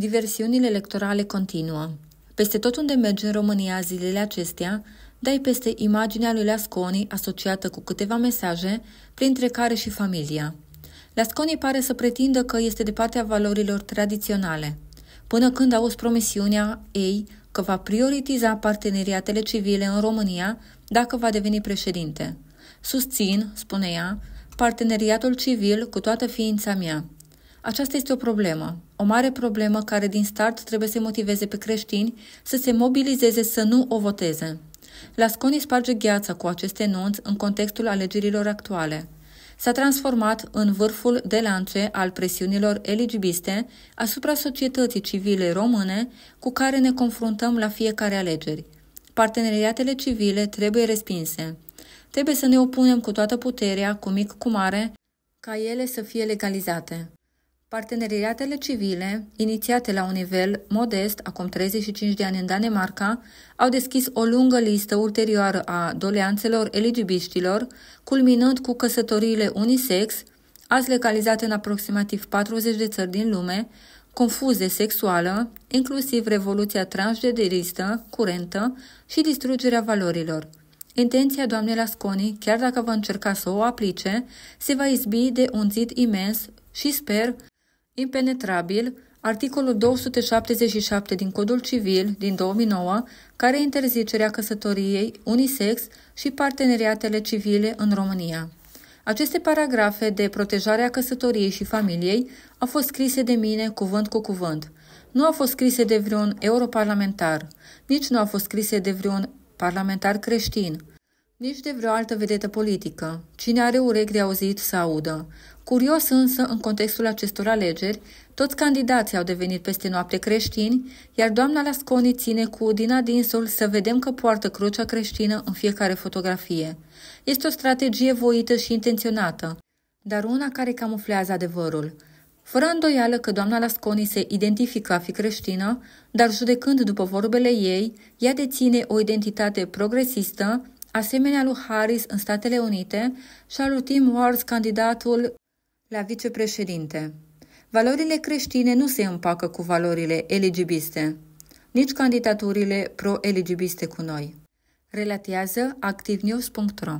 Diversiunile electorale continuă. Peste tot unde merge în România zilele acestea, dai peste imaginea lui Lasconi asociată cu câteva mesaje, printre care și familia. Lasconi pare să pretindă că este de partea valorilor tradiționale. Până când auzi promisiunea ei că va prioritiza parteneriatele civile în România dacă va deveni președinte. Susțin, spune ea, parteneriatul civil cu toată ființa mea. Aceasta este o problemă, o mare problemă care din start trebuie să motiveze pe creștini să se mobilizeze să nu o voteze. Lasconi sparge gheața cu aceste nunț în contextul alegerilor actuale. S-a transformat în vârful de lance al presiunilor eligibiste asupra societății civile române cu care ne confruntăm la fiecare alegeri. Parteneriatele civile trebuie respinse. Trebuie să ne opunem cu toată puterea, cu mic, cu mare, ca ele să fie legalizate. Parteneriatele civile, inițiate la un nivel modest acum 35 de ani în Danemarca, au deschis o lungă listă ulterioară a doleanțelor eligibiștilor, culminând cu căsătoriile unisex, azi legalizate în aproximativ 40 de țări din lume, confuze sexuală, inclusiv revoluția transgenderistă, curentă și distrugerea valorilor. Intenția doamnei Lasconi, chiar dacă va încerca să o aplice, se va izbi de un zid imens și sper impenetrabil, articolul 277 din Codul Civil din 2009, care interzicerea căsătoriei unisex și parteneriatele civile în România. Aceste paragrafe de protejare a căsătoriei și familiei au fost scrise de mine cuvânt cu cuvânt. Nu au fost scrise de vreun europarlamentar, nici nu au fost scrise de vreun parlamentar creștin, nici de vreo altă vedetă politică. Cine are urechi de auzit să audă. Curios însă, în contextul acestor alegeri, toți candidații au devenit peste noapte creștini, iar doamna Lasconi ține cu din Dinsul să vedem că poartă crucea creștină în fiecare fotografie. Este o strategie voită și intenționată, dar una care camuflează adevărul. Fără îndoială că doamna Lasconi se identifică a fi creștină, dar judecând după vorbele ei, ea deține o identitate progresistă, asemenea lui Harris în Statele Unite și al lui Tim Wars, candidatul la vicepreședinte Valorile creștine nu se împacă cu valorile eligibiste, nici candidaturile pro-eligibiste cu noi. Relatează activnews.ro